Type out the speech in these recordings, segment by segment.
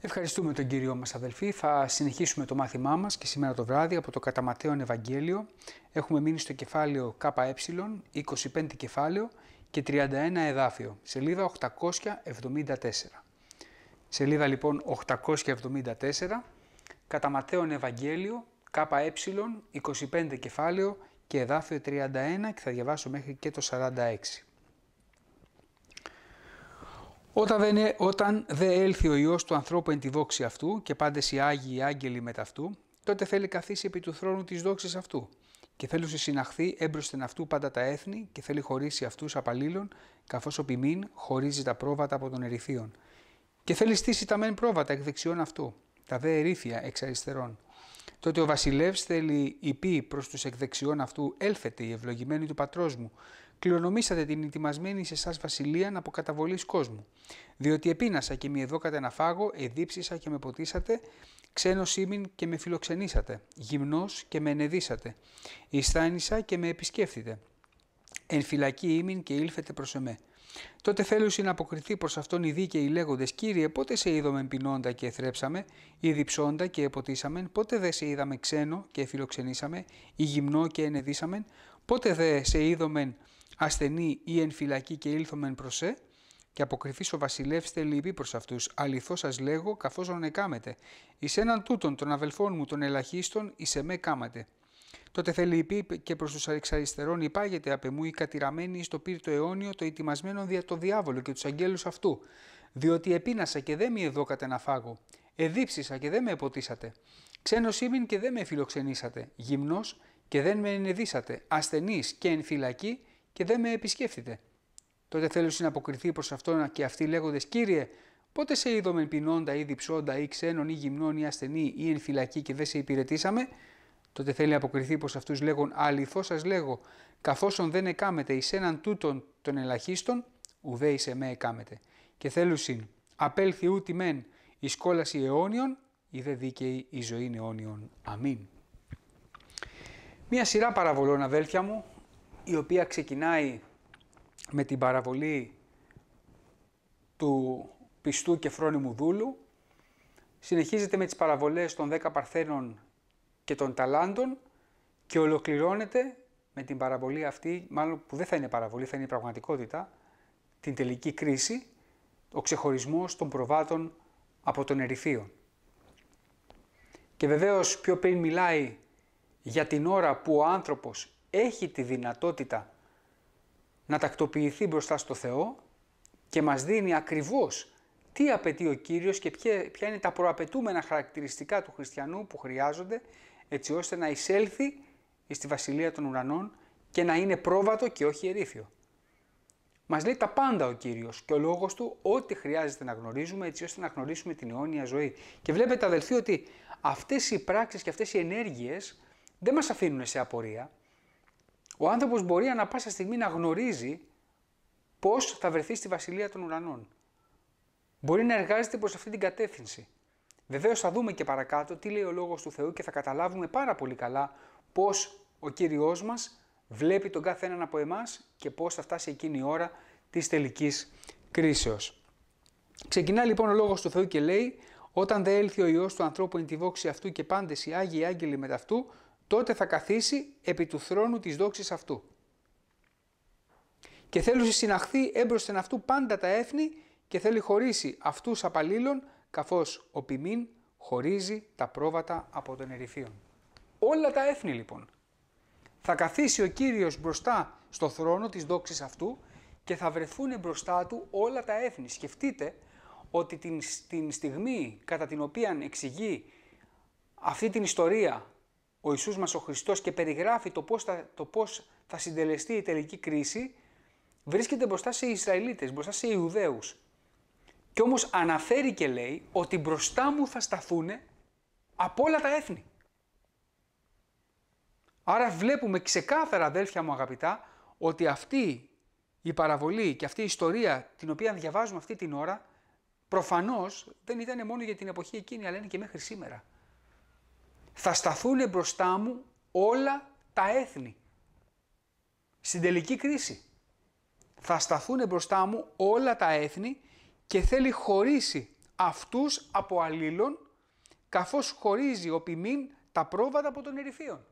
Ευχαριστούμε τον Κύριό μας αδελφοί. Θα συνεχίσουμε το μάθημά μας και σήμερα το βράδυ από το Καταματέων Ευαγγέλιο. Έχουμε μείνει στο κεφάλαιο ΚΕ, 25 κεφάλαιο και 31 εδάφιο, σελίδα 874. Σελίδα λοιπόν 874, Καταματέων Ευαγγέλιο, ΚΕ, 25 κεφάλαιο και εδάφιο 31 και θα διαβάσω μέχρι και το 46. Όταν, δεν, ε, δε έλθει ο Υιός του ανθρώπου εν τη δόξη αυτού και πάντες οι Άγιοι οι Άγγελοι μετά αυτού, τότε θέλει καθίσει επί του θρόνου της δόξης αυτού και θέλουν συναχθεί έμπροσθεν αυτού πάντα τα έθνη και θέλει χωρίσει αυτούς απαλλήλων, καθώς ο ποιμήν χωρίζει τα πρόβατα από τον ερηθείων. Και θέλει στήσει τα μεν πρόβατα εκ δεξιών αυτού, τα δε ερήφια εξ αριστερών. Τότε ο βασιλεύς θέλει υπή προς τους εκ δεξιών αυτού έλθετε η ευλογημένη του πατρός μου, κληρονομήσατε την ετοιμασμένη σε εσάς βασιλείαν από καταβολή κόσμου. Διότι επίνασα και με εδώκατε να φάγω, εδίψησα και με ποτίσατε, ξένος ήμιν και με φιλοξενήσατε, γυμνός και με ενεδίσατε, ισθάνησα και με επισκέφθητε. Εν φυλακή ήμιν και ήλθετε προς εμέ. Τότε θέλουσι να αποκριθεί προς αυτόν οι δίκαιοι λέγοντες: Κύριε, πότε σε είδαμε πεινώντα και εθρέψαμε, ή διψώντα και εποτίσαμε, πότε δε σε είδαμε ξένο και φιλοξενήσαμε, ή γυμνό και ενεδίσαμε, πότε δε σε είδομεν ασθενή ή εν φυλακή και ήλθομεν προσέ, και αποκριθεί ο βασιλεύ προς προ αυτούς. Αληθώς σας λέγω, καθώς ονεκάμετε. Εις έναν τούτον των αδελφών μου των ελαχίστων, εις εμέ κάματε. Τότε θέλει πει και προς τους αριξαριστερών υπάγεται απ' εμού η κατηραμένη το πύρτο αιώνιο το ετοιμασμένο δια το διάβολο και τους αγγέλους αυτού. Διότι επίνασα και δεν με εδώ να φάγω. Εδίψισα και δεν με εποτίσατε. Ξένος ήμην και δεν με φιλοξενήσατε. Γυμνός και δεν με ενεδίσατε. Ασθενής και εν φυλακή και δεν με επισκέφτεται. Τότε θέλωσε να αποκριθεί προς αυτόν και αυτοί λέγοντα: Κύριε, πότε σε είδομεν πεινώντα ή διψώντα ή ξένων ή γυμνών ή ασθενή ή εν φυλακή και δεν σε υπηρετήσαμε. Τότε θέλει να αποκριθεί προς αυτούς λέγον: Αληθώς σας λέγω, καθώσον δεν εκάμετε εις έναν τούτον των ελαχίστων, ουδέ εις εμέ εκάμετε. Και θέλουσιν, απέλθει ούτι μεν η κόλαση αιώνιον, ή δε δίκαιη η ζωή αιώνιον. Αμήν. Μία σειρά παραβολών, αδέλφια μου, η οποία ξεκινάει με την παραβολή του πιστού και φρόνιμου δούλου, συνεχίζεται με τις παραβολές των 10 παρθένων και των ταλάντων και ολοκληρώνεται με την παραβολή αυτή, μάλλον που δεν θα είναι παραβολή, θα είναι η πραγματικότητα, την τελική κρίση, ο ξεχωρισμός των προβάτων από τον ερυθείων. Και βεβαίως πιο πριν μιλάει για την ώρα που ο άνθρωπος έχει τη δυνατότητα να τακτοποιηθεί μπροστά στο Θεό και μας δίνει ακριβώς τι απαιτεί ο Κύριος και ποια είναι τα προαπαιτούμενα χαρακτηριστικά του χριστιανού που χρειάζονται έτσι ώστε να εισέλθει στη Βασιλεία των Ουρανών και να είναι πρόβατο και όχι ερήφιο. Μας λέει τα πάντα ο Κύριος και ο λόγος του ό,τι χρειάζεται να γνωρίζουμε έτσι ώστε να γνωρίσουμε την αιώνια ζωή. Και βλέπετε αδελφοί ότι αυτές οι πράξεις και αυτές οι ενέργειες δεν μας αφήνουν σε απορία, ο άνθρωπος μπορεί ανα πάσα στιγμή να γνωρίζει πώς θα βρεθεί στη βασιλεία των ουρανών. Μπορεί να εργάζεται προς αυτή την κατεύθυνση. Βεβαίως θα δούμε και παρακάτω τι λέει ο λόγος του Θεού και θα καταλάβουμε πάρα πολύ καλά πώς ο κύριο μας βλέπει τον κάθε έναν από εμάς και πώς θα φτάσει εκείνη η ώρα της τελικής κρίσεως. Ξεκινά λοιπόν ο λόγος του Θεού και λέει: Όταν δε έλθει ο ιό του ανθρώπου εν τη βόξη αυτού και πάντες οι άγιοι άγγελοι αυτού τότε θα καθίσει επί του θρόνου της δόξης αυτού. Και να συναχθεί έμπροσθεν αυτού πάντα τα έθνη και θέλει χωρίσει αυτούς απαλλήλων, καθώς ο ποιμήν χωρίζει τα πρόβατα από τον ερηφίον. Όλα τα έθνη λοιπόν. Θα καθίσει ο Κύριος μπροστά στο θρόνο της δόξης αυτού και θα βρεθούν μπροστά του όλα τα έθνη. Σκεφτείτε ότι την, την στιγμή κατά την οποία εξηγεί αυτή την ιστορία ο Ιησούς μας ο Χριστός και περιγράφει το πώς θα, το πώς θα συντελεστεί η τελική κρίση, βρίσκεται μπροστά σε Ισραηλίτες, μπροστά σε Ιουδαίους. Και όμως αναφέρει και λέει ότι μπροστά μου θα σταθούν από όλα τα έθνη. Άρα βλέπουμε ξεκάθαρα αδέλφια μου αγαπητά ότι αυτή η παραβολή και αυτή η ιστορία την οποία διαβάζουμε αυτή την ώρα προφανώς δεν ήταν μόνο για την εποχή εκείνη αλλά είναι και μέχρι σήμερα θα σταθούν μπροστά μου όλα τα έθνη. Στην τελική κρίση. Θα σταθούν μπροστά μου όλα τα έθνη και θέλει χωρίσει αυτούς από αλλήλων, καθώς χωρίζει ο ποιμήν τα πρόβατα από τον ερηφίον.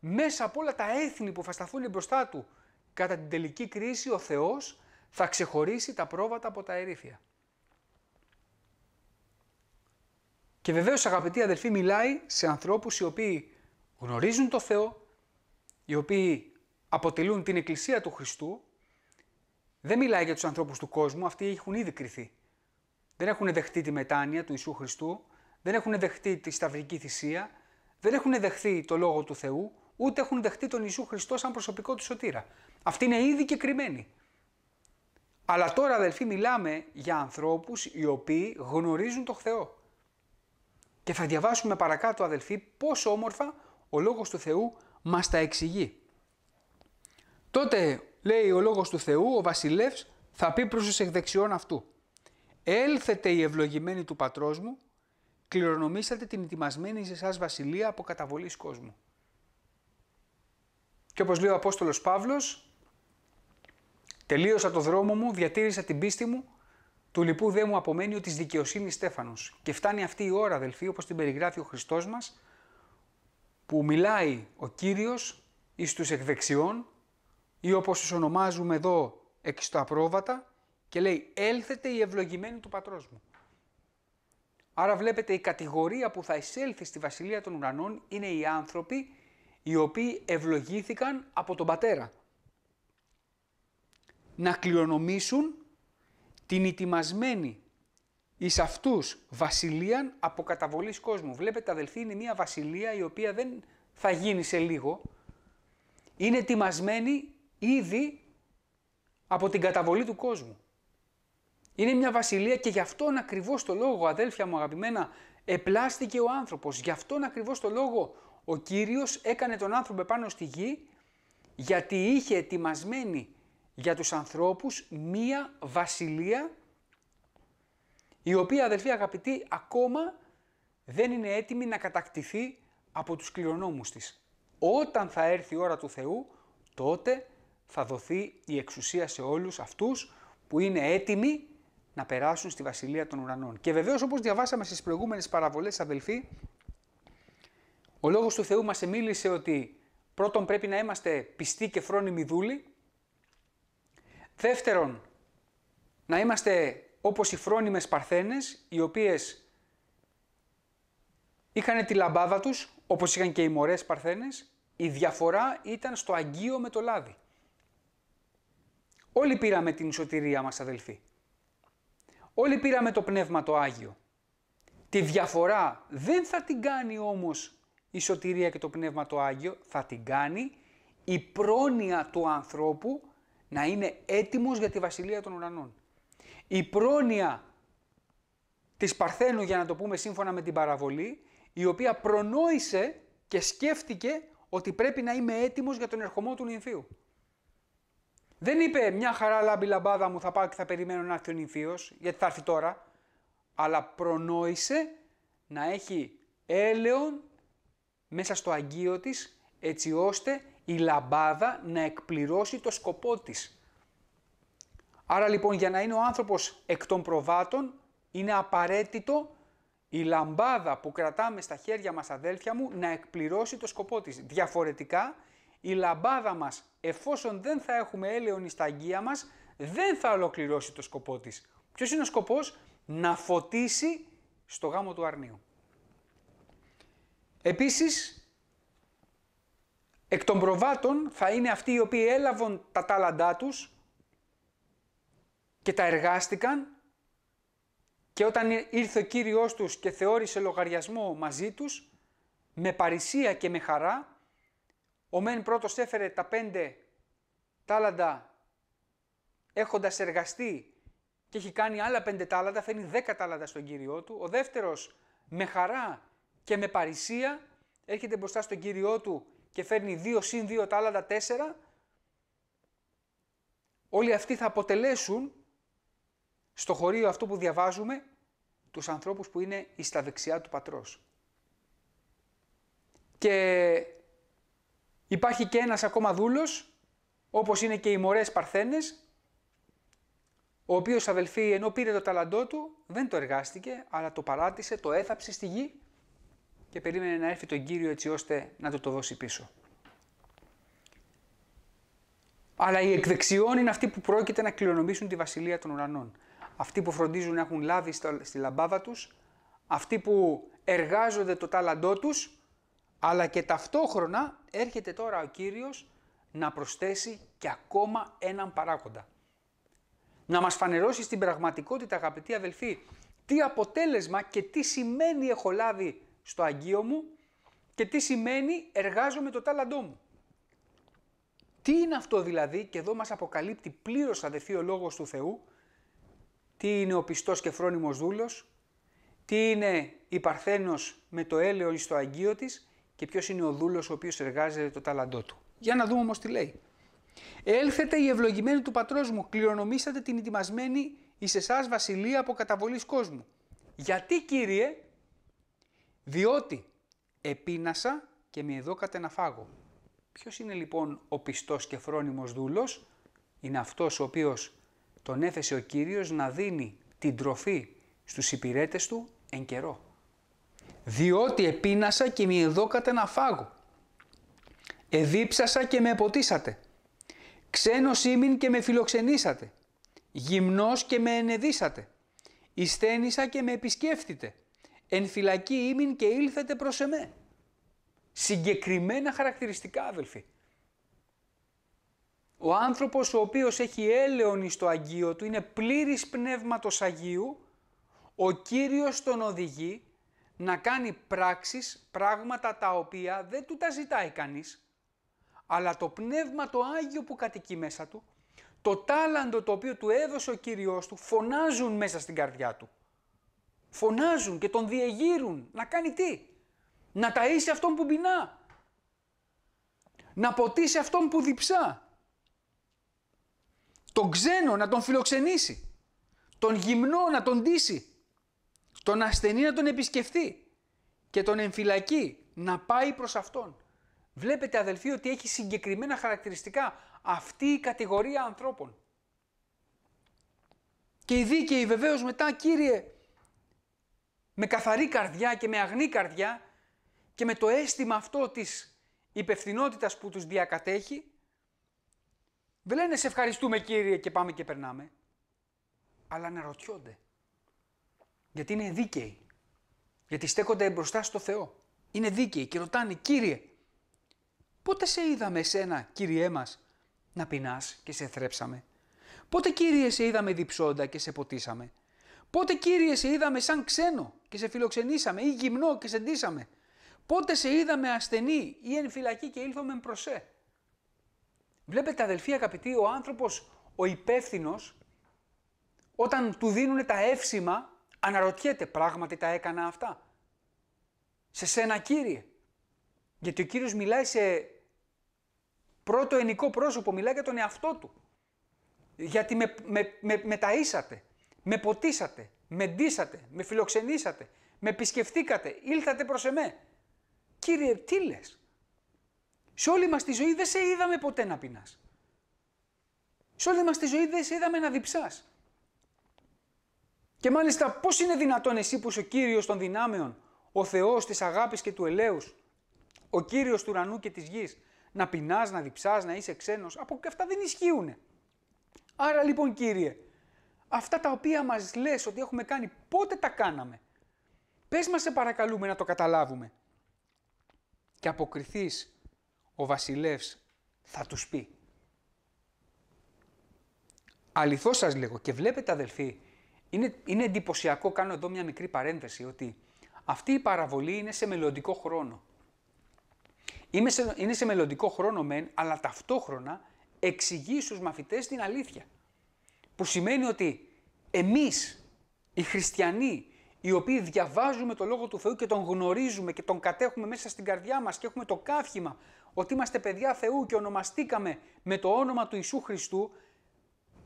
Μέσα από όλα τα έθνη που θα σταθούν μπροστά του, κατά την τελική κρίση ο Θεός θα ξεχωρίσει τα πρόβατα από τα ερήφια. Και βεβαίως, αγαπητοί αδελφοί, μιλάει σε ανθρώπους οι οποίοι γνωρίζουν το Θεό, οι οποίοι αποτελούν την Εκκλησία του Χριστού. Δεν μιλάει για τους ανθρώπους του κόσμου, αυτοί έχουν ήδη κρυθεί. Δεν έχουν δεχτεί τη μετάνοια του Ιησού Χριστού, δεν έχουν δεχτεί τη σταυρική θυσία, δεν έχουν δεχτεί το λόγο του Θεού, ούτε έχουν δεχτεί τον Ιησού Χριστό σαν προσωπικό του σωτήρα. Αυτοί είναι ήδη και κρυμμένοι. Αλλά τώρα αδελφοί μιλάμε για ανθρώπους οι οποίοι γνωρίζουν τον Θεό. Και θα διαβάσουμε παρακάτω αδελφοί πόσο όμορφα ο Λόγος του Θεού μας τα εξηγεί. Τότε λέει ο Λόγος του Θεού, ο βασιλεύς θα πει προς τους εκδεξιών αυτού. Έλθετε οι ευλογημένοι του πατρός μου, κληρονομήσατε την ετοιμασμένη σε εσάς βασιλεία από καταβολής κόσμου. Και όπως λέει ο Απόστολος Παύλος, τελείωσα το δρόμο μου, διατήρησα την πίστη μου, του λοιπού δε μου απομένει ο της δικαιοσύνης Στέφανος. Και φτάνει αυτή η ώρα, αδελφοί, όπως την περιγράφει ο Χριστός μας, που μιλάει ο κύριος εις τους εκδεξιών, ή όπως τους ονομάζουμε εδώ εκ στα πρόβατα, και λέει: Έλθετε οι ευλογημένοι του πατρός μου. Άρα βλέπετε η κατηγορία που θα εισέλθει στη Βασιλεία των Ουρανών είναι οι άνθρωποι οι οποίοι ευλογήθηκαν από τον Πατέρα. Να κληρονομήσουν την ετοιμασμένη εις αυτούς βασιλεία από καταβολής κόσμου. Βλέπετε, αδελφοί, είναι μια βασιλεία η οποία δεν θα γίνει σε λίγο. Είναι ετοιμασμένη ήδη από την καταβολή του κόσμου. Είναι μια βασιλεία και γι' αυτόν ακριβώς το λόγο, αδέλφια μου αγαπημένα, επλάστηκε ο άνθρωπος. Γι' αυτόν ακριβώς το λόγο ο Κύριος έκανε τον άνθρωπο επάνω στη γη γιατί είχε ετοιμασμένη για τους ανθρώπους μία βασιλεία η οποία αδελφοί αγαπητοί ακόμα δεν είναι έτοιμη να κατακτηθεί από τους κληρονόμους της. Όταν θα έρθει η ώρα του Θεού, τότε θα δοθεί η εξουσία σε όλους αυτούς που είναι έτοιμοι να περάσουν στη Βασιλεία των Ουρανών. Και βεβαίως όπως διαβάσαμε στις προηγούμενες παραβολές αδελφοί, ο Λόγος του Θεού μας εμίλησε ότι πρώτον πρέπει να είμαστε πιστοί και φρόνιμοι δούλοι, Δεύτερον, να είμαστε όπως οι φρόνιμες παρθένες, οι οποίες είχαν τη λαμπάδα τους, όπως είχαν και οι μωρές παρθένες, η διαφορά ήταν στο αγγείο με το λάδι. Όλοι πήραμε την σωτηρία μας αδελφοί. Όλοι πήραμε το Πνεύμα το Άγιο. Τη διαφορά δεν θα την κάνει όμως η σωτηρία και το Πνεύμα το Άγιο, θα την κάνει η πρόνοια του ανθρώπου να είναι έτοιμος για τη βασιλεία των ουρανών. Η πρόνοια της Παρθένου, για να το πούμε σύμφωνα με την παραβολή, η οποία προνόησε και σκέφτηκε ότι πρέπει να είμαι έτοιμος για τον ερχομό του νυμφίου. Δεν είπε μια χαρά λάμπη λαμπάδα μου θα πάω και θα περιμένω να έρθει ο νυμφίος, γιατί θα έρθει τώρα, αλλά προνόησε να έχει έλεον μέσα στο αγγείο της, έτσι ώστε η λαμπάδα να εκπληρώσει το σκοπό της. Άρα λοιπόν για να είναι ο άνθρωπος εκ των προβάτων είναι απαραίτητο η λαμπάδα που κρατάμε στα χέρια μας αδέλφια μου να εκπληρώσει το σκοπό της. Διαφορετικά η λαμπάδα μας εφόσον δεν θα έχουμε έλεον στα αγγεία μας δεν θα ολοκληρώσει το σκοπό της. Ποιος είναι ο σκοπός? Να φωτίσει στο γάμο του αρνίου. Επίσης εκ των προβάτων θα είναι αυτοί οι οποίοι έλαβαν τα τάλαντά τους και τα εργάστηκαν και όταν ήρθε ο Κύριος τους και θεώρησε λογαριασμό μαζί τους, με παρησία και με χαρά, ο Μεν πρώτος έφερε τα πέντε τάλαντα έχοντας εργαστεί και έχει κάνει άλλα πέντε τάλαντα, φέρνει δέκα τάλαντα στον Κύριό του. Ο δεύτερος με χαρά και με παρησία έρχεται μπροστά στον Κύριό του και φέρνει 2 συν 2 τα άλλα 4, όλοι αυτοί θα αποτελέσουν στο χωρίο αυτό που διαβάζουμε τους ανθρώπους που είναι εις τα δεξιά του πατρός. Και υπάρχει και ένας ακόμα δούλος, όπως είναι και οι μωρές παρθένες, ο οποίος αδελφοί ενώ πήρε το ταλαντό του δεν το εργάστηκε, αλλά το παράτησε, το έθαψε στη γη και περίμενε να έρθει τον Κύριο έτσι ώστε να του το δώσει πίσω. Αλλά οι εκδεξιών είναι αυτοί που πρόκειται να κληρονομήσουν τη Βασιλεία των Ουρανών. Αυτοί που φροντίζουν να έχουν λάβει στη λαμπάδα τους, αυτοί που εργάζονται το τάλαντό τους, αλλά και ταυτόχρονα έρχεται τώρα ο Κύριος να προσθέσει και ακόμα έναν παράγοντα. Να μας φανερώσει στην πραγματικότητα αγαπητοί αδελφοί, τι αποτέλεσμα και τι σημαίνει έχω λάβει στο αγίο μου και τι σημαίνει εργάζομαι το τάλαντό μου. Τι είναι αυτό δηλαδή, και εδώ μας αποκαλύπτει πλήρως αδερφή ο Λόγος του Θεού, τι είναι ο πιστός και φρόνιμος δούλος, τι είναι η Παρθένος με το έλεον στο αγίο της και ποιος είναι ο δούλος ο οποίος εργάζεται το τάλαντό του. Για να δούμε όμως τι λέει. Έλθετε η ευλογημένοι του πατρός μου, κληρονομήσατε την ετοιμασμένη εις εσάς βασιλεία από καταβολής κόσμου. Γιατί Κύριε, διότι επίνασα και με εδώ φάγω. Ποιος είναι λοιπόν ο πιστός και φρόνιμος δούλος, είναι αυτός ο οποίος τον έθεσε ο Κύριος να δίνει την τροφή στους υπηρέτες του εν καιρό. Διότι επίνασα και με εδώ φάγω, Εδίψασα και με ποτίσατε. Ξένος ήμιν και με φιλοξενήσατε. Γυμνός και με ενεδίσατε. ισθένησα και με επισκέφτητε. Εν φυλακή ήμην και ήλθετε προς εμέ. Συγκεκριμένα χαρακτηριστικά αδελφοί. Ο άνθρωπος ο οποίος έχει έλεον στο Αγίο του, είναι πλήρης πνεύματος Αγίου, ο Κύριος τον οδηγεί να κάνει πράξεις, πράγματα τα οποία δεν του τα ζητάει κανείς, αλλά το πνεύμα το Άγιο που κατοικεί μέσα του, το τάλαντο το οποίο του έδωσε ο Κύριος του, φωνάζουν μέσα στην καρδιά του φωνάζουν και τον διεγείρουν. Να κάνει τι. Να ταΐσει αυτόν που πεινά. Να ποτίσει αυτόν που διψά. Τον ξένο να τον φιλοξενήσει. Τον γυμνό να τον ντύσει, Τον ασθενή να τον επισκεφθεί. Και τον εμφυλακεί να πάει προς αυτόν. Βλέπετε αδελφοί ότι έχει συγκεκριμένα χαρακτηριστικά αυτή η κατηγορία ανθρώπων. Και οι δίκαιοι βεβαίως μετά, Κύριε, με καθαρή καρδιά και με αγνή καρδιά και με το αίσθημα αυτό της υπευθυνότητας που τους διακατέχει, δεν λένε «Σε ευχαριστούμε Κύριε» και πάμε και περνάμε, αλλά αναρωτιόνται. Γιατί είναι δίκαιοι. Γιατί στέκονται μπροστά στο Θεό. Είναι δίκαιοι και ρωτάνε «Κύριε, πότε σε είδαμε εσένα, Κύριέ μας, να πεινάς και σε θρέψαμε. Πότε, Κύριε, σε είδαμε διψώντα και σε ποτίσαμε. Πότε κύριε σε είδαμε σαν ξένο και σε φιλοξενήσαμε ή γυμνό και σε ντύσαμε. Πότε σε είδαμε ασθενή ή εν φυλακή και ήλθαμε προσέ. Βλέπετε αδελφοί αγαπητοί, ο άνθρωπος ο υπεύθυνος, όταν του δίνουν τα εύσημα, αναρωτιέται πράγματι τα έκανα αυτά. Σε σένα Κύριε. Γιατί ο Κύριος μιλάει σε πρώτο ενικό πρόσωπο, μιλάει για τον εαυτό του. Γιατί με, με, με, με ταΐσατε με ποτίσατε, με ντύσατε, με φιλοξενήσατε, με επισκεφτήκατε, ήλθατε προς εμέ. Κύριε, τι λες. Σε όλη μας τη ζωή δεν σε είδαμε ποτέ να πεινάς. Σε όλη μας τη ζωή δεν σε είδαμε να διψάς. Και μάλιστα πώς είναι δυνατόν εσύ που είσαι ο Κύριος των δυνάμεων, ο Θεός της αγάπης και του ελέους, ο Κύριος του ουρανού και της γης, να πεινάς, να διψάς, να είσαι ξένος. Από αυτά δεν ισχύουν. Άρα λοιπόν Κύριε, Αυτά τα οποία μας λες ότι έχουμε κάνει, πότε τα κάναμε. Πες μας σε παρακαλούμε να το καταλάβουμε. Και αποκριθείς, ο βασιλεύς θα τους πει. Αληθώς σας λέγω και βλέπετε αδελφοί, είναι, είναι εντυπωσιακό, κάνω εδώ μια μικρή παρένθεση, ότι αυτή η παραβολή είναι σε μελλοντικό χρόνο. σε, είναι σε μελλοντικό χρόνο μεν, αλλά ταυτόχρονα εξηγεί στους μαθητές την αλήθεια. Που σημαίνει ότι εμείς οι χριστιανοί οι οποίοι διαβάζουμε το Λόγο του Θεού και τον γνωρίζουμε και τον κατέχουμε μέσα στην καρδιά μας και έχουμε το καύχημα ότι είμαστε παιδιά Θεού και ονομαστήκαμε με το όνομα του Ιησού Χριστού,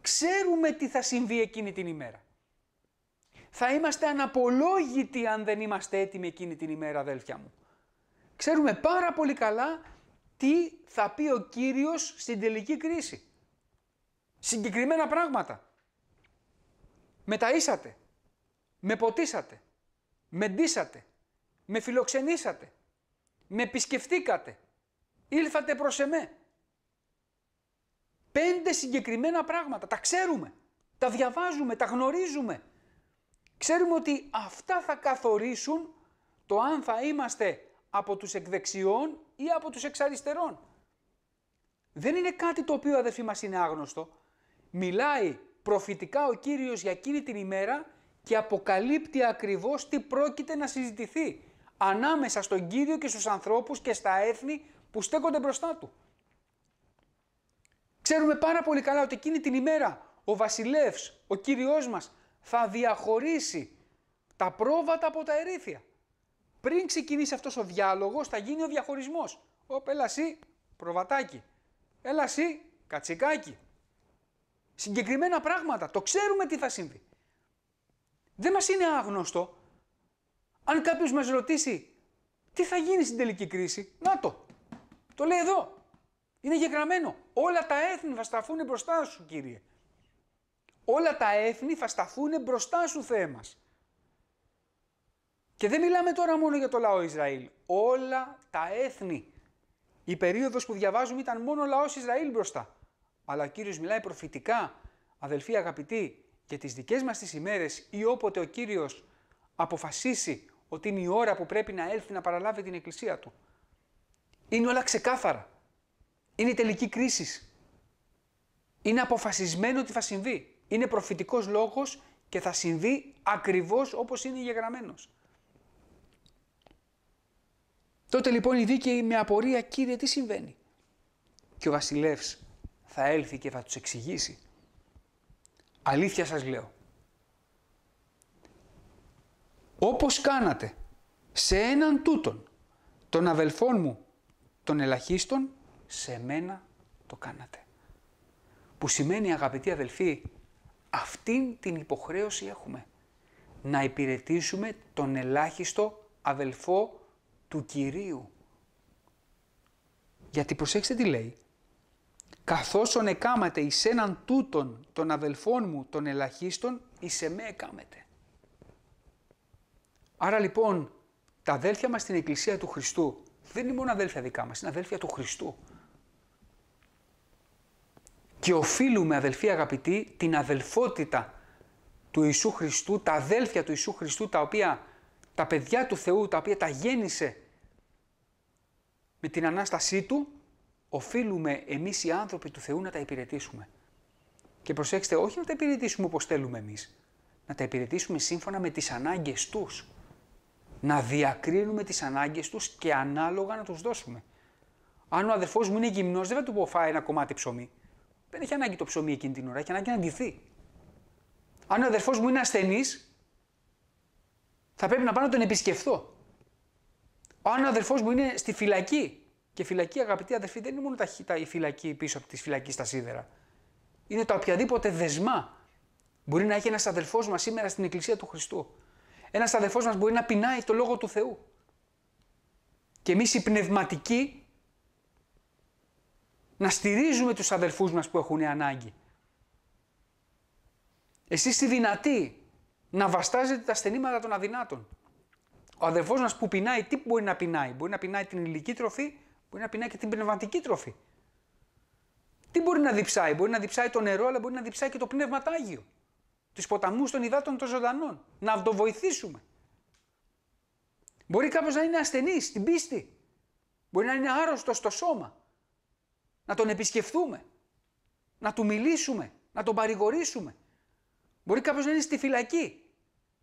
ξέρουμε τι θα συμβεί εκείνη την ημέρα. Θα είμαστε αναπολόγητοι αν δεν είμαστε έτοιμοι εκείνη την ημέρα, αδέλφια μου. Ξέρουμε πάρα πολύ καλά τι θα πει ο Κύριος στην τελική κρίση. Συγκεκριμένα πράγματα. ταΐσατε, Με ποτίσατε. Με ντύσατε. Με φιλοξενήσατε. Με επισκεφτήκατε. Ήλθατε προς εμέ. Πέντε συγκεκριμένα πράγματα. Τα ξέρουμε. Τα διαβάζουμε. Τα γνωρίζουμε. Ξέρουμε ότι αυτά θα καθορίσουν το αν θα είμαστε από τους εκδεξιών ή από τους εξαριστερών. Δεν είναι κάτι το οποίο αδερφοί μας είναι άγνωστο μιλάει προφητικά ο Κύριος για εκείνη την ημέρα και αποκαλύπτει ακριβώς τι πρόκειται να συζητηθεί ανάμεσα στον Κύριο και στους ανθρώπους και στα έθνη που στέκονται μπροστά του. Ξέρουμε πάρα πολύ καλά ότι εκείνη την ημέρα ο βασιλεύς, ο Κύριος μας, θα διαχωρίσει τα πρόβατα από τα ερήφια. Πριν ξεκινήσει αυτός ο διάλογος θα γίνει ο διαχωρισμός. Ωπ, έλα προβατάκι. Έλα εσύ, κατσικάκι συγκεκριμένα πράγματα. Το ξέρουμε τι θα συμβεί. Δεν μας είναι άγνωστο. Αν κάποιος μας ρωτήσει τι θα γίνει στην τελική κρίση, να το. Το λέει εδώ. Είναι γεγραμμένο. Όλα τα έθνη θα σταθούν μπροστά σου, κύριε. Όλα τα έθνη θα σταθούν μπροστά σου, Θεέ μας. Και δεν μιλάμε τώρα μόνο για το λαό Ισραήλ. Όλα τα έθνη. Η περίοδος που διαβάζουμε ήταν μόνο λαός Ισραήλ μπροστά αλλά ο Κύριος μιλάει προφητικά, αδελφοί αγαπητοί, για τις δικές μας τις ημέρες ή όποτε ο Κύριος αποφασίσει ότι είναι η ώρα που πρέπει να έλθει να παραλάβει την εκκλησία του. Είναι όλα ξεκάθαρα. Είναι η τελική κρίση. Είναι αποφασισμένο ότι θα συμβεί. Είναι προφητικός λόγος και θα συμβεί ακριβώς όπως είναι γεγραμμένος. Τότε λοιπόν η δίκαιη με απορία «Κύριε τι συμβαίνει» και ο βασιλεύς θα έλθει και θα τους εξηγήσει. Αλήθεια σας λέω. Όπως κάνατε σε έναν τούτον τον αδελφών μου τον ελαχίστον, σε μένα το κάνατε. Που σημαίνει αγαπητοί αδελφοί, αυτήν την υποχρέωση έχουμε. Να υπηρετήσουμε τον ελάχιστο αδελφό του Κυρίου. Γιατί προσέξτε τι λέει. Καθώς ον εκάματε εις έναν τούτον των αδελφών μου των ελαχίστων, εις εμέ εκάμετε. Άρα λοιπόν, τα αδέλφια μας στην Εκκλησία του Χριστού δεν είναι μόνο αδέλφια δικά μας, είναι αδέλφια του Χριστού. Και οφείλουμε αδελφοί αγαπητοί την αδελφότητα του Ιησού Χριστού, τα αδέλφια του Ιησού Χριστού, τα οποία τα παιδιά του Θεού, τα οποία τα γέννησε με την Ανάστασή Του, οφείλουμε εμείς οι άνθρωποι του Θεού να τα υπηρετήσουμε. Και προσέξτε, όχι να τα υπηρετήσουμε όπως θέλουμε εμείς. Να τα υπηρετήσουμε σύμφωνα με τις ανάγκες τους. Να διακρίνουμε τις ανάγκες τους και ανάλογα να τους δώσουμε. Αν ο αδερφός μου είναι γυμνο, δεν θα του πω φάει ένα κομμάτι ψωμί. Δεν έχει ανάγκη το ψωμί εκείνη την ώρα, έχει ανάγκη να ντυθεί. Αν ο αδερφός μου είναι ασθενής, θα πρέπει να πάω να τον επισκεφθώ. Αν ο αδερφός μου είναι στη φυλακή, και φυλακή, αγαπητοί αδερφοί, δεν είναι μόνο τα, η φυλακή πίσω από τη φυλακή στα σίδερα. Είναι τα οποιαδήποτε δεσμά. Μπορεί να έχει ένας αδερφό μας σήμερα στην Εκκλησία του Χριστού. Ένας αδερφό μας μπορεί να πεινάει το λόγο του Θεού. Και εμείς οι πνευματικοί να στηρίζουμε τους αδερφού μας που έχουν ανάγκη. Εσείς οι δυνατοί να βαστάζετε τα στενήματα των αδυνάτων. Ο αδερφό μας που πεινάει, τι μπορεί να πεινάει. Μπορεί να πεινάει την ηλική τροφή, Μπορεί να πεινάει και την πνευματική τροφή. Τι μπορεί να διψάει, μπορεί να διψάει το νερό, αλλά μπορεί να διψάει και το πνεύμα τάγιο. Τους ποταμούς των υδάτων των ζωντανών. Να αυτοβοηθήσουμε. Μπορεί κάποιο να είναι ασθενής στην πίστη. Μπορεί να είναι άρρωστος στο σώμα. Να τον επισκεφθούμε. Να του μιλήσουμε. Να τον παρηγορήσουμε. Μπορεί κάποιο να είναι στη φυλακή.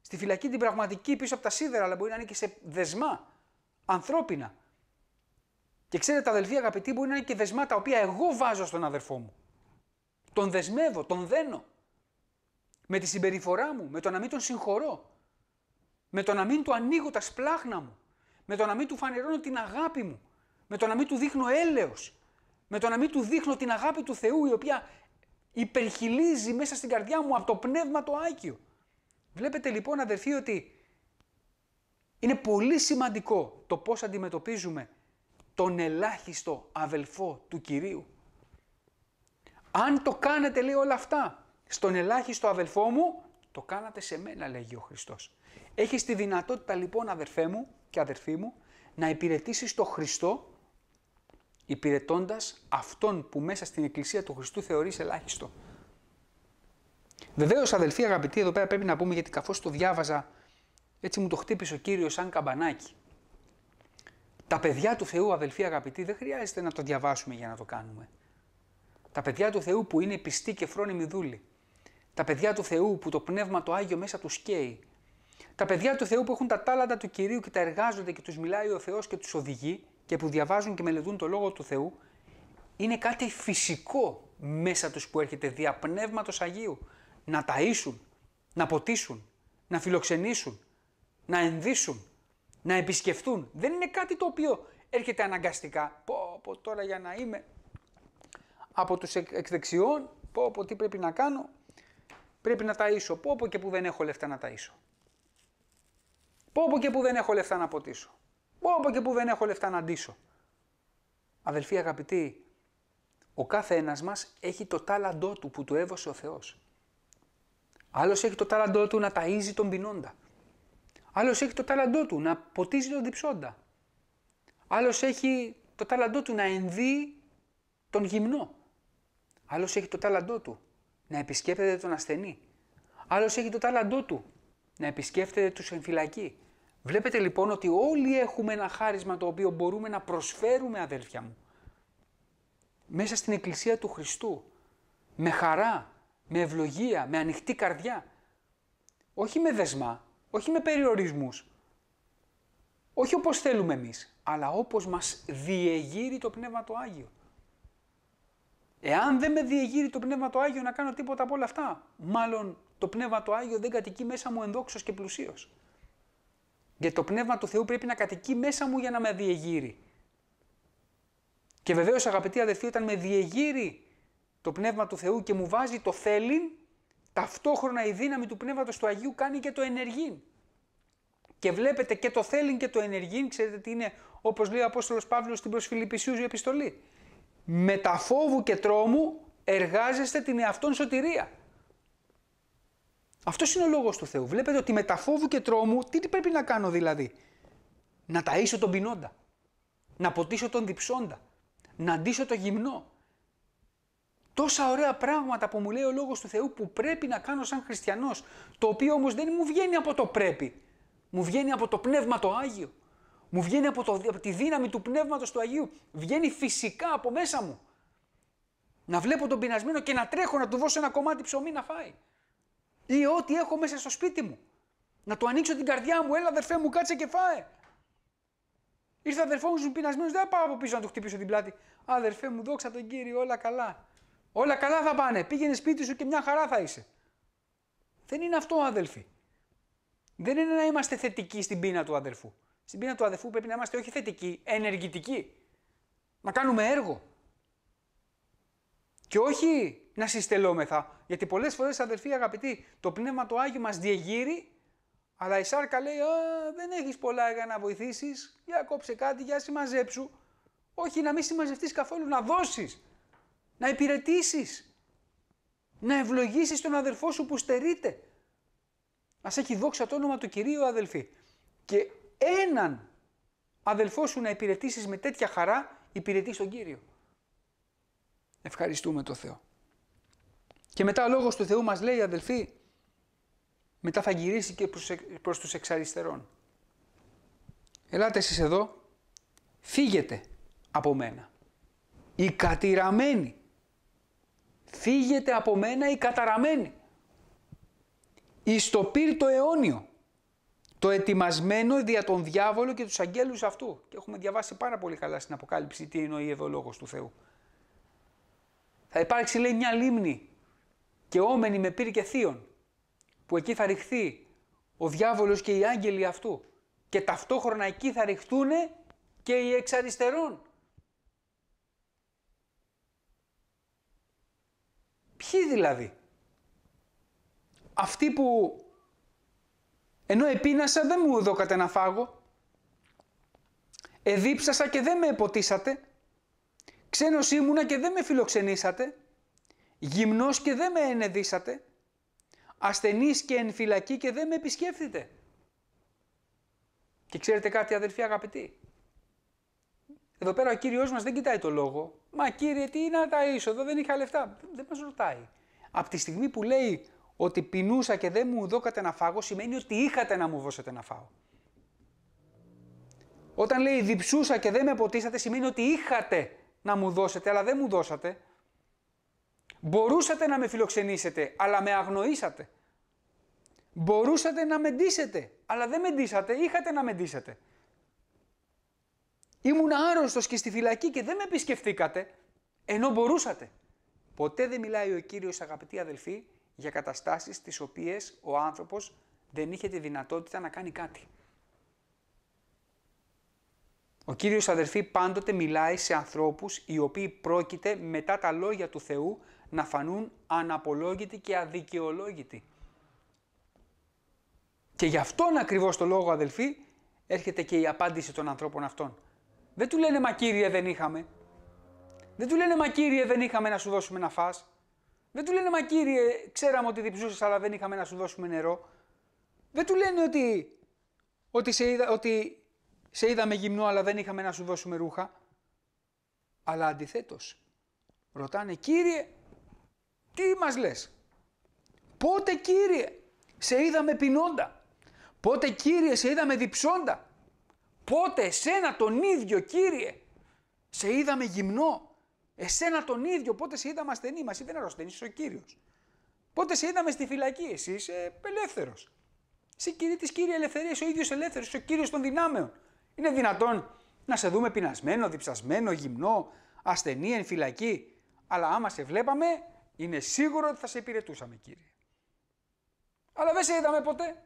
Στη φυλακή την πραγματική πίσω από τα σίδερα, αλλά μπορεί να είναι και σε δεσμά ανθρώπινα. Και ξέρετε, αδελφοί αγαπητοί, μπορεί να είναι και δεσμά τα οποία εγώ βάζω στον αδερφό μου. Τον δεσμεύω, τον δένω. Με τη συμπεριφορά μου, με το να μην τον συγχωρώ. Με το να μην του ανοίγω τα σπλάχνα μου. Με το να μην του φανερώνω την αγάπη μου. Με το να μην του δείχνω έλεος. Με το να μην του δείχνω την αγάπη του Θεού, η οποία υπερχιλίζει μέσα στην καρδιά μου από το πνεύμα το άκιο. Βλέπετε λοιπόν αδερφοί ότι είναι πολύ σημαντικό το πώς αντιμετωπίζουμε τον ελάχιστο αδελφό του Κυρίου. Αν το κάνετε λέει όλα αυτά στον ελάχιστο αδελφό μου, το κάνατε σε μένα λέγει ο Χριστός. Έχεις τη δυνατότητα λοιπόν αδερφέ μου και αδερφή μου να υπηρετήσεις το Χριστό υπηρετώντας αυτόν που μέσα στην Εκκλησία του Χριστού θεωρείς ελάχιστο. Βεβαίως, αδελφοί αγαπητοί, εδώ πέρα πρέπει να πούμε γιατί καθώ το διάβαζα, έτσι μου το χτύπησε ο κύριος σαν καμπανάκι. Τα παιδιά του Θεού, αδελφοί αγαπητοί, δεν χρειάζεται να το διαβάσουμε για να το κάνουμε. Τα παιδιά του Θεού που είναι πιστοί και φρόνιμοι δούλοι. Τα παιδιά του Θεού που το πνεύμα το Άγιο μέσα τους καίει. Τα παιδιά του Θεού που έχουν τα τάλαντα του κυρίου και τα εργάζονται και τους μιλάει ο Θεός και τους οδηγεί και που διαβάζουν και μελετούν το λόγο του Θεού, είναι κάτι φυσικό μέσα τους που έρχεται δια πνεύματος Αγίου να ταΐσουν, να ποτίσουν, να φιλοξενήσουν, να ενδύσουν, να επισκεφτούν. Δεν είναι κάτι το οποίο έρχεται αναγκαστικά. Πω, πω τώρα για να είμαι από τους εκδεξιών, πω, πω τι πρέπει να κάνω, πρέπει να ταΐσω, πω, πω και που δεν έχω λεφτά να ταΐσω. Πω, πω και που δεν έχω λεφτά να ποτίσω. Πω, πω και που δεν έχω λεφτά να ντύσω. Αδελφοί αγαπητοί, ο κάθε ένας μας έχει το τάλαντό του που του έδωσε ο Θεός. Άλλος έχει το τάλαντό του να ταΐζει τον ποινόντα. Άλλος έχει το τάλαντό του να ποτίζει τον διψόντα. Άλλος έχει το τάλαντό του να ενδύει τον γυμνό. Άλλος έχει το τάλαντό του να επισκέπτεται τον ασθενή. Άλλος έχει το τάλαντό του να επισκέπτεται τους φυλακή. Βλέπετε λοιπόν ότι όλοι έχουμε ένα χάρισμα το οποίο μπορούμε να προσφέρουμε αδέλφια μου. Μέσα στην Εκκλησία του Χριστού. Με χαρά, με ευλογία, με ανοιχτή καρδιά. Όχι με δεσμά, όχι με περιορισμούς. Όχι όπως θέλουμε εμείς, αλλά όπως μας διεγείρει το Πνεύμα το Άγιο. Εάν δεν με διεγείρει το Πνεύμα το Άγιο να κάνω τίποτα από όλα αυτά, μάλλον το Πνεύμα το Άγιο δεν κατοικεί μέσα μου ενδόξως και πλουσίως. Γιατί το Πνεύμα του Θεού πρέπει να κατοικεί μέσα μου για να με διεγείρει. Και βεβαίως αγαπητοί αδερφοί, όταν με διεγείρει το Πνεύμα του Θεού και μου βάζει το θέλει, ταυτόχρονα η δύναμη του Πνεύματος του Αγίου κάνει και το ενεργήν. Και βλέπετε και το θέλει και το ενεργήν, ξέρετε τι είναι, όπως λέει ο Απόστολος Παύλος στην προς Φιλιππισίους επιστολή. Με τα φόβου και τρόμου εργάζεστε την εαυτόν σωτηρία. Αυτός είναι ο λόγος του Θεού. Βλέπετε ότι με τα φόβου και τρόμου, τι πρέπει να κάνω δηλαδή. Να ταΐσω τον πεινόντα, να ποτίσω τον διψόντα, να αντίσω το γυμνό, τόσα ωραία πράγματα που μου λέει ο λόγος του Θεού που πρέπει να κάνω σαν χριστιανός, το οποίο όμως δεν μου βγαίνει από το πρέπει. Μου βγαίνει από το Πνεύμα το Άγιο. Μου βγαίνει από, το, τη δύναμη του πνεύματος του Αγίου. Βγαίνει φυσικά από μέσα μου. Να βλέπω τον πεινασμένο και να τρέχω να του δώσω ένα κομμάτι ψωμί να φάει. Ή ό,τι έχω μέσα στο σπίτι μου. Να του ανοίξω την καρδιά μου, έλα αδερφέ μου, κάτσε και φάε. Ήρθε αδερφός μου πεινασμένος, δεν πάω από πίσω να του χτυπήσω την πλάτη. Αδερφέ μου, δόξα τον κύριο, όλα καλά. Όλα καλά θα πάνε. Πήγαινε σπίτι σου και μια χαρά θα είσαι. Δεν είναι αυτό, αδελφοί. Δεν είναι να είμαστε θετικοί στην πείνα του αδελφού. Στην πείνα του αδελφού πρέπει να είμαστε όχι θετικοί, ενεργητικοί. Να κάνουμε έργο. Και όχι να συστελόμεθα. Γιατί πολλές φορές, αδελφοί αγαπητοί, το πνεύμα του Άγιο μας διεγείρει, αλλά η σάρκα λέει: Α, δεν έχεις πολλά για να βοηθήσεις. Για κόψε κάτι, για συμμαζέψου. Όχι, να μην συμμαζευτείς καθόλου, να δώσεις να υπηρετήσεις, να ευλογήσεις τον αδερφό σου που στερείται. Ας έχει δόξα το όνομα του Κυρίου αδελφή. Και έναν αδελφό σου να υπηρετήσεις με τέτοια χαρά, υπηρετείς τον Κύριο. Ευχαριστούμε τον Θεό. Και μετά ο λόγος του Θεού μας λέει αδελφή, μετά θα γυρίσει και προς, προς τους εξαριστερών. Ελάτε εσείς εδώ, φύγετε από μένα. Οι κατηραμένοι Φύγετε από μένα η καταραμένη, Εις το πύρ το αιώνιο. Το ετοιμασμένο δια τον διάβολο και τους αγγέλους αυτού. Και έχουμε διαβάσει πάρα πολύ καλά στην Αποκάλυψη τι εννοεί εδώ ο Λόγος του Θεού. Θα υπάρξει λέει μια λίμνη και όμενη με πύρ και θείον που εκεί θα ρηχθεί ο διάβολος και οι άγγελοι αυτού και ταυτόχρονα εκεί θα ρηχτούν και οι εξαριστερών Ποιοι δηλαδή. Αυτοί που ενώ επίνασα δεν μου δώκατε να φάγω. Εδίψασα και δεν με εποτίσατε. Ξένος ήμουνα και δεν με φιλοξενήσατε. Γυμνός και δεν με ενεδίσατε. Ασθενής και εν φυλακή και δεν με επισκέφθητε. Και ξέρετε κάτι αδερφοί αγαπητοί. Εδώ πέρα ο κύριος μας δεν κοιτάει το λόγο. Μα κύριε, τι να τα εδώ δεν είχα λεφτά. Δεν μας ρωτάει. Από τη στιγμή που λέει ότι πεινούσα και δεν μου δώκατε να φάγω, σημαίνει ότι είχατε να μου δώσετε να φάω. Όταν λέει διψούσα και δεν με ποτίσατε, σημαίνει ότι είχατε να μου δώσετε, αλλά δεν μου δώσατε. Μπορούσατε να με φιλοξενήσετε, αλλά με αγνοήσατε. Μπορούσατε να με ντύσετε, αλλά δεν με ντύσατε, είχατε να με ντύσετε. Ήμουν άρρωστος και στη φυλακή και δεν με επισκεφτήκατε, ενώ μπορούσατε. Ποτέ δεν μιλάει ο κύριος, αγαπητοί αδελφοί, για καταστάσεις τις οποίες ο άνθρωπος δεν είχε τη δυνατότητα να κάνει κάτι. Ο Κύριος αδελφοί, πάντοτε μιλάει σε ανθρώπους οι οποίοι πρόκειται μετά τα λόγια του Θεού να φανούν αναπολόγητοι και αδικαιολόγητοι. Και γι' αυτόν ακριβώς το λόγο αδελφή, έρχεται και η απάντηση των ανθρώπων αυτών. Δεν του λένε Μα κύριε δεν είχαμε. Δεν του λένε Μα κύριε δεν είχαμε να σου δώσουμε να φας. Δεν του λένε Μα κύριε ξέραμε ότι διψούσες αλλά δεν είχαμε να σου δώσουμε νερό. Δεν του λένε ότι, ότι, σε, είδα, ότι σε είδαμε γυμνό αλλά δεν είχαμε να σου δώσουμε ρούχα. Αλλά αντιθέτως ρωτάνε Κύριε τι μας λες. Πότε Κύριε σε είδαμε πεινώντα. Πότε Κύριε σε είδαμε διψώντα. Πότε εσένα τον ίδιο, Κύριε, σε είδαμε γυμνό. Εσένα τον ίδιο, πότε σε είδαμε ασθενή. Μας δεν αρρωσταίνει, είσαι ο κύριος. Πότε σε είδαμε στη φυλακή, εσύ είσαι ελεύθερος. Σε κύριε της κύρια ελευθερίας, ο ίδιος ελεύθερος, ο κύριος των δυνάμεων. Είναι δυνατόν να σε δούμε πεινασμένο, διψασμένο, γυμνό, ασθενή, εν φυλακή. Αλλά άμα σε βλέπαμε, είναι σίγουρο ότι θα σε υπηρετούσαμε, κύριε. Αλλά δεν σε είδαμε ποτέ.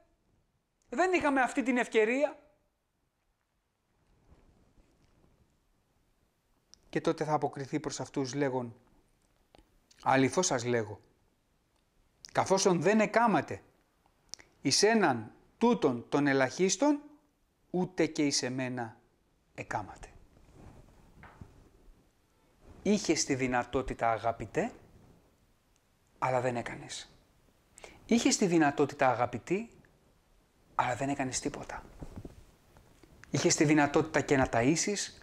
Δεν είχαμε αυτή την ευκαιρία. και τότε θα αποκριθεί προς αυτούς λέγον «Αληθώς σας λέγω, καθώσον δεν εκάματε εις έναν τούτον τον ελαχίστων, ούτε και εις εμένα εκάματε». Είχε τη δυνατότητα αγαπητέ, αλλά δεν έκανες. Είχε τη δυνατότητα αγαπητή, αλλά δεν έκανες τίποτα. Είχε τη δυνατότητα και να ταΐσεις,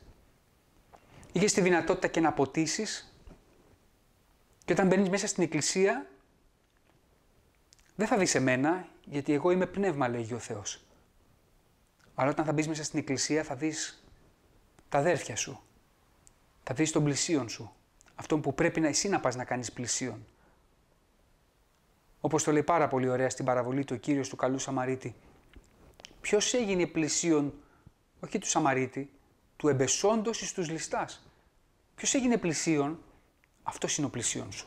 Είχε τη δυνατότητα και να ποτίσεις. Και όταν μπαίνεις μέσα στην εκκλησία, δεν θα δεις εμένα, γιατί εγώ είμαι πνεύμα, λέγει ο Θεός. Αλλά όταν θα μπεις μέσα στην εκκλησία, θα δεις τα αδέρφια σου. Θα δεις τον πλησίον σου. Αυτόν που πρέπει να εσύ να πας να κάνεις πλησίον. Όπως το λέει πάρα πολύ ωραία στην παραβολή του ο κύριος του καλού Σαμαρίτη. Ποιος έγινε πλησίον, όχι του Σαμαρίτη, του εμπεσόντος εις τους ληστάς. Ποιος έγινε πλησίον, αυτός είναι ο πλησίον σου.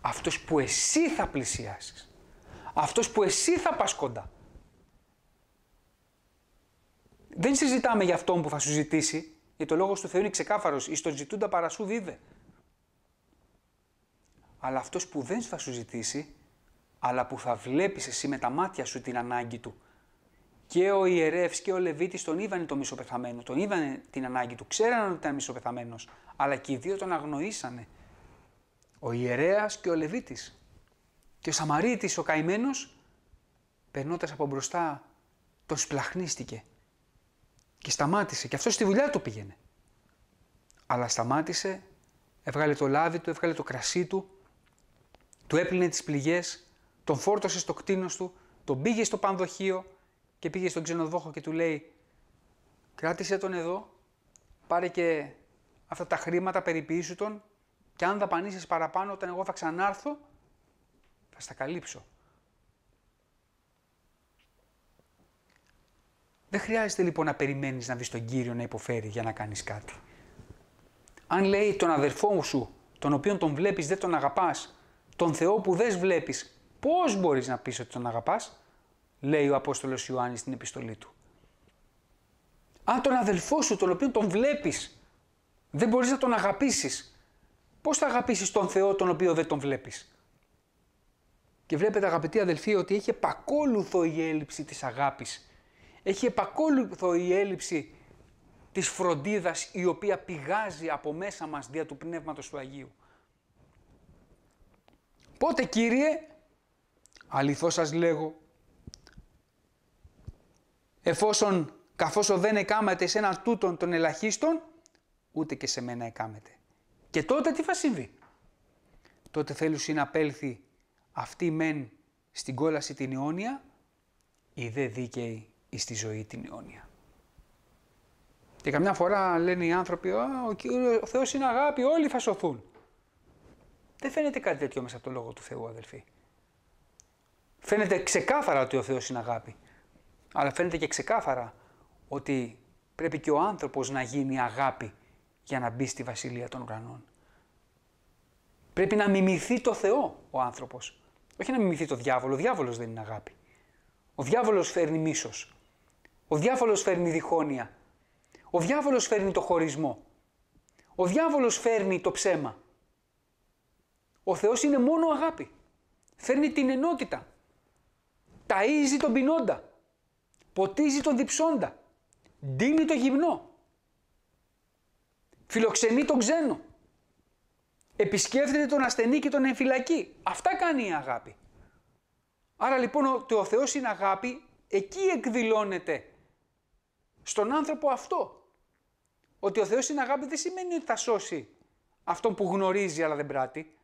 Αυτό που εσύ θα πλησιάσεις. Αυτός που εσύ θα πας κοντά. Δεν συζητάμε για αυτόν που θα σου ζητήσει, γιατί ο λόγος του Θεού είναι ξεκάθαρος. Εις τον ζητούντα παρασού δίδε. Αλλά αυτός που δεν θα σου ζητήσει, αλλά που θα βλέπεις εσύ με τα μάτια σου την ανάγκη του και ο ιερεύς και ο Λεβίτης τον είδαν το μισοπεθαμένο, τον είδαν την ανάγκη του, ξέραν ότι ήταν μισοπεθαμένος, αλλά και οι δύο τον αγνοήσανε. Ο ιερέας και ο Λεβίτης. Και ο Σαμαρίτης, ο καημένος, περνώντας από μπροστά, τον σπλαχνίστηκε και σταμάτησε. Και αυτός στη δουλειά του πήγαινε. Αλλά σταμάτησε, έβγαλε το λάδι του, έβγαλε το κρασί του, του έπλυνε τις πληγές, τον φόρτωσε στο κτίνος του, τον πήγε στο πανδοχείο, και πήγε στον ξενοδόχο και του λέει κράτησε τον εδώ, πάρε και αυτά τα χρήματα, περιποιήσου τον και αν δαπανίσεις παραπάνω όταν εγώ θα ξανάρθω, θα στα καλύψω. Δεν χρειάζεται λοιπόν να περιμένεις να δεις τον Κύριο να υποφέρει για να κάνεις κάτι. Αν λέει τον αδερφό σου, τον οποίον τον βλέπεις δεν τον αγαπάς, τον Θεό που δεν βλέπεις, πώς μπορείς να πεις ότι τον αγαπάς λέει ο Απόστολος Ιωάννης στην επιστολή του. Αν τον αδελφό σου, τον οποίο τον βλέπεις, δεν μπορείς να τον αγαπήσεις, πώς θα αγαπήσεις τον Θεό τον οποίο δεν τον βλέπεις. Και βλέπετε αγαπητοί αδελφοί ότι έχει επακόλουθο η έλλειψη της αγάπης. Έχει επακόλουθο η έλλειψη της φροντίδας η οποία πηγάζει από μέσα μας δια του Πνεύματος του Αγίου. Πότε Κύριε, αληθώς σας λέγω, εφόσον καθώς δεν εκάμεται σε έναν τούτον τον ελαχίστον, ούτε και σε μένα εκάμετε. Και τότε τι θα συμβεί. Τότε θέλουν να απέλθει αυτή μεν στην κόλαση την αιώνια, η δε δίκαιη εις τη ζωή την αιώνια. Και καμιά φορά λένε οι άνθρωποι, ο, Κύριος, Θεός είναι αγάπη, όλοι θα σωθούν. Δεν φαίνεται κάτι τέτοιο μέσα από το Λόγο του Θεού, αδελφοί. Φαίνεται ξεκάθαρα ότι ο Θεός είναι αγάπη. Αλλά φαίνεται και ξεκάθαρα ότι πρέπει και ο άνθρωπος να γίνει αγάπη για να μπει στη Βασιλεία των Ουρανών. Πρέπει να μιμηθεί το Θεό ο άνθρωπος. Όχι να μιμηθεί το διάβολο. Ο διάβολος δεν είναι αγάπη. Ο διάβολος φέρνει μίσος. Ο διάβολος φέρνει διχόνοια. Ο διάβολος φέρνει το χωρισμό. Ο διάβολος φέρνει το ψέμα. Ο Θεός είναι μόνο αγάπη. Φέρνει την ενότητα. Ταΐζει τον πεινόντα ποτίζει τον διψώντα, ντύνει το γυμνό, φιλοξενεί τον ξένο, επισκέφτεται τον ασθενή και τον εμφυλακεί. Αυτά κάνει η αγάπη. Άρα λοιπόν ότι ο Θεός είναι αγάπη, εκεί εκδηλώνεται στον άνθρωπο αυτό. Ότι ο Θεός είναι αγάπη δεν σημαίνει ότι θα σώσει αυτόν που γνωρίζει αλλά δεν πράττει.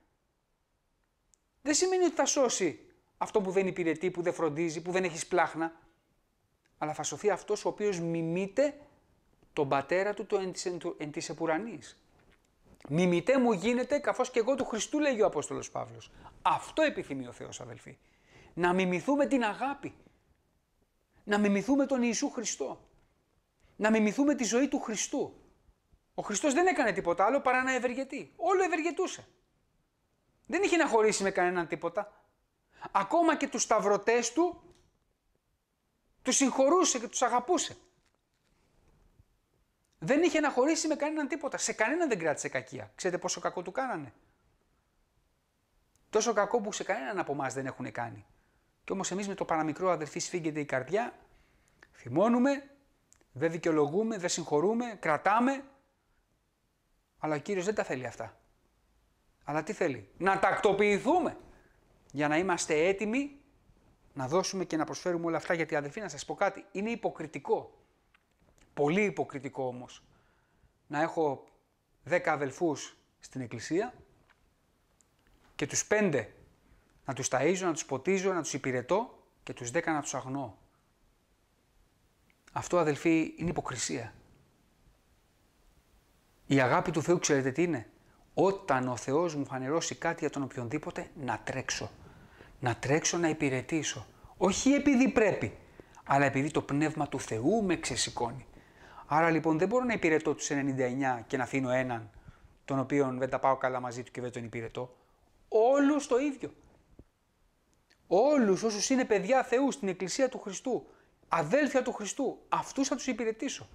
Δεν σημαίνει ότι θα σώσει αυτόν που δεν υπηρετεί, που δεν φροντίζει, που δεν έχει σπλάχνα αλλά θα σωθεί αυτός ο οποίος μιμείται τον πατέρα του το εν της επουρανής. Μιμητέ μου γίνεται καθώς και εγώ του Χριστού λέγει ο Απόστολος Παύλος. Αυτό επιθυμεί ο Θεός αδελφοί. Να μιμηθούμε την αγάπη. Να μιμηθούμε τον Ιησού Χριστό. Να μιμηθούμε τη ζωή του Χριστού. Ο Χριστός δεν έκανε τίποτα άλλο παρά να ευεργετεί. Όλο ευεργετούσε. Δεν είχε να χωρίσει με κανέναν τίποτα. Ακόμα και τους σταυρωτές του τους συγχωρούσε και τους αγαπούσε. Δεν είχε να χωρίσει με κανέναν τίποτα. Σε κανέναν δεν κράτησε κακία. Ξέρετε πόσο κακό του κάνανε. Τόσο κακό που σε κανέναν από εμάς δεν έχουν κάνει. Και όμως εμείς με το παραμικρό αδερφή σφίγγεται η καρδιά, θυμώνουμε, δεν δικαιολογούμε, δεν συγχωρούμε, κρατάμε. Αλλά ο κύριος δεν τα θέλει αυτά. Αλλά τι θέλει, να τακτοποιηθούμε για να είμαστε έτοιμοι να δώσουμε και να προσφέρουμε όλα αυτά. Γιατί αδελφοί, να σας πω κάτι, είναι υποκριτικό. Πολύ υποκριτικό όμως να έχω 10 αδελφούς στην εκκλησία και τους 5 να τους ταΐζω, να τους ποτίζω, να τους υπηρετώ και τους 10 να τους αγνώ. Αυτό αδελφοί είναι υποκρισία. Η αγάπη του Θεού ξέρετε τι είναι. Όταν ο Θεός μου φανερώσει κάτι για τον οποιονδήποτε να τρέξω να τρέξω να υπηρετήσω. Όχι επειδή πρέπει, αλλά επειδή το πνεύμα του Θεού με ξεσηκώνει. Άρα λοιπόν δεν μπορώ να υπηρετώ τους 99 και να αφήνω έναν, τον οποίο δεν τα πάω καλά μαζί του και δεν τον υπηρετώ. Όλους το ίδιο. Όλους όσους είναι παιδιά Θεού στην Εκκλησία του Χριστού, αδέλφια του Χριστού, αυτούς θα τους υπηρετήσω.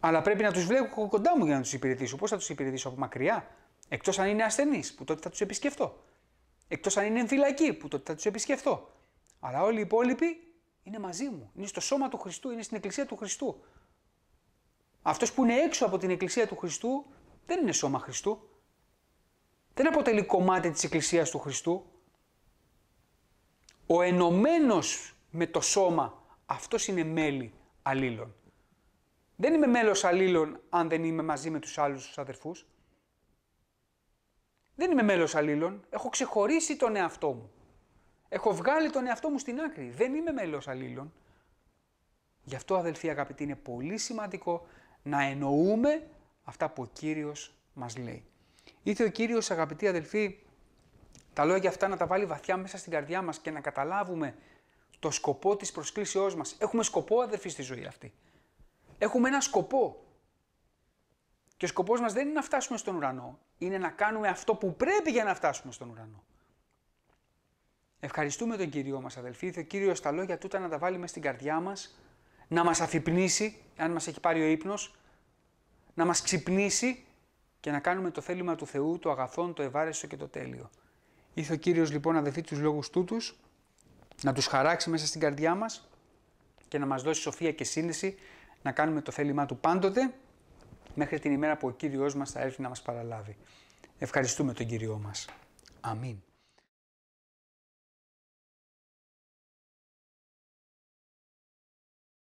Αλλά πρέπει να τους βλέπω κοντά μου για να τους υπηρετήσω. Πώς θα τους υπηρετήσω από μακριά, εκτός αν είναι ασθενείς, που τότε θα τους επισκεφτώ. Εκτός αν είναι φυλακή που τότε θα τους επισκεφθώ. Αλλά όλοι οι υπόλοιποι είναι μαζί μου. Είναι στο σώμα του Χριστού, είναι στην Εκκλησία του Χριστού. Αυτός που είναι έξω από την Εκκλησία του Χριστού δεν είναι σώμα Χριστού. Δεν αποτελεί κομμάτι της Εκκλησίας του Χριστού. Ο ενωμένος με το σώμα, αυτός είναι μέλη αλλήλων. Δεν είμαι μέλος αλλήλων αν δεν είμαι μαζί με τους άλλους αδερφούς. Δεν είμαι μέλος αλλήλων. Έχω ξεχωρίσει τον εαυτό μου. Έχω βγάλει τον εαυτό μου στην άκρη. Δεν είμαι μέλος αλλήλων. Γι' αυτό αδελφοί αγαπητοί είναι πολύ σημαντικό να εννοούμε αυτά που ο Κύριος μας λέει. Ήρθε ο Κύριος αγαπητοί αδελφοί τα λόγια αυτά να τα βάλει βαθιά μέσα στην καρδιά μας και να καταλάβουμε το σκοπό της προσκλήσεώς μας. Έχουμε σκοπό αδελφοί στη ζωή αυτή. Έχουμε ένα σκοπό. Και ο σκοπός μας δεν είναι να φτάσουμε στον ουρανό. Είναι να κάνουμε αυτό που πρέπει για να φτάσουμε στον ουρανό. Ευχαριστούμε τον Κύριό μας αδελφοί, ο Κύριος τα λόγια τούτα να τα βάλει μέσα στην καρδιά μας, να μας αφυπνήσει, αν μας έχει πάρει ο ύπνος, να μας ξυπνήσει και να κάνουμε το θέλημα του Θεού, το αγαθόν, το ευάρεστο και το τέλειο. Ήθε ο Κύριος λοιπόν αδελφοί τους λόγους τούτους, να τους χαράξει μέσα στην καρδιά μας και να μας δώσει σοφία και σύνδεση να κάνουμε το θέλημά του πάντοτε μέχρι την ημέρα που ο Κύριος μας θα έρθει να μας παραλάβει. Ευχαριστούμε τον Κύριό μας. Αμήν.